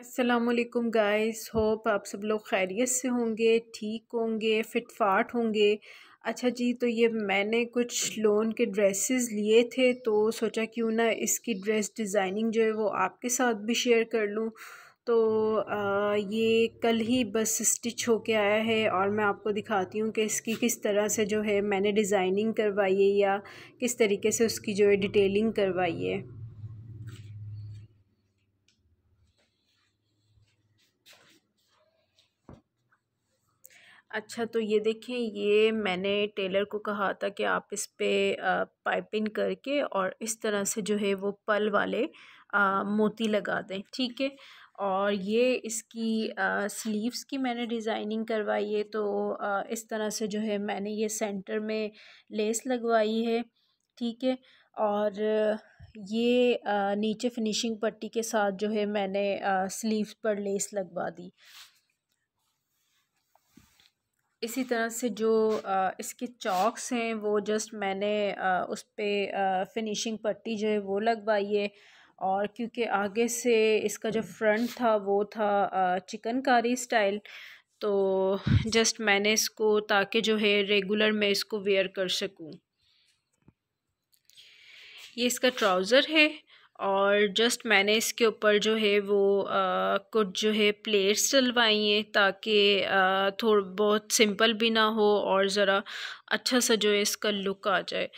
असलकुम guys hope आप सब लोग खैरियत से होंगे ठीक होंगे फिटफाट होंगे अच्छा जी तो ये मैंने कुछ लोन के ड्रेसेस लिए थे तो सोचा क्यों ना इसकी ड्रेस डिज़ाइनिंग जो है वो आपके साथ भी शेयर कर लूँ तो आ, ये कल ही बस स्टिच होके आया है और मैं आपको दिखाती हूँ कि इसकी किस तरह से जो है मैंने डिज़ाइनिंग करवाई है या किस तरीके से उसकी जो है डिटेलिंग करवाई है अच्छा तो ये देखिए ये मैंने टेलर को कहा था कि आप इस पर पाइपिंग करके और इस तरह से जो है वो पल वाले आ, मोती लगा दें ठीक है और ये इसकी आ, स्लीव्स की मैंने डिज़ाइनिंग करवाई है तो आ, इस तरह से जो है मैंने ये सेंटर में लेस लगवाई है ठीक है और ये आ, नीचे फिनिशिंग पट्टी के साथ जो है मैंने स्लीव्स पर लेस लगवा दी इसी तरह से जो इसके चॉक्स हैं वो जस्ट मैंने उस पर फिनिशिंग पट्टी जो है वो लगवाई है और क्योंकि आगे से इसका जो फ्रंट था वो था चिकनकारी स्टाइल तो जस्ट मैंने इसको ताकि जो है रेगुलर मैं इसको वेयर कर सकूं ये इसका ट्राउज़र है और जस्ट मैंने इसके ऊपर जो है वो आ, कुछ जो है प्लेट्स डलवाई हैं ताकि थोड़ा बहुत सिंपल भी ना हो और ज़रा अच्छा सा जो है इसका लुक आ जाए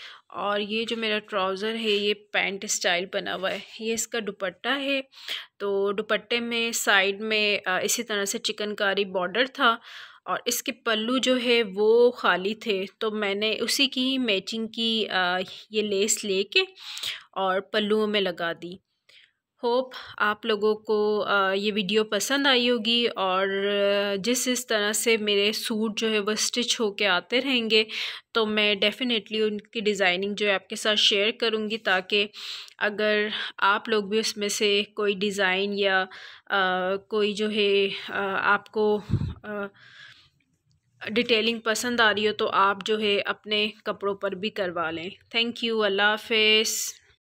और ये जो मेरा ट्राउज़र है ये पैंट स्टाइल बना हुआ है ये इसका दुपट्टा है तो दुपट्टे में साइड में इसी तरह से चिकनकारी बॉर्डर था और इसके पल्लू जो है वो खाली थे तो मैंने उसी की मैचिंग की ये लेस लेके और पल्लुओं में लगा दी होप आप लोगों को ये वीडियो पसंद आई होगी और जिस इस तरह से मेरे सूट जो है वो स्टिच होके आते रहेंगे तो मैं डेफ़िनेटली उनकी डिज़ाइनिंग जो है आपके साथ शेयर करूँगी ताकि अगर आप लोग भी उसमें से कोई डिज़ाइन या आ, कोई जो है आ, आपको डिटेलिंग पसंद आ रही हो तो आप जो है अपने कपड़ों पर भी करवा लें थैंक यू अल्लाह हाफिज़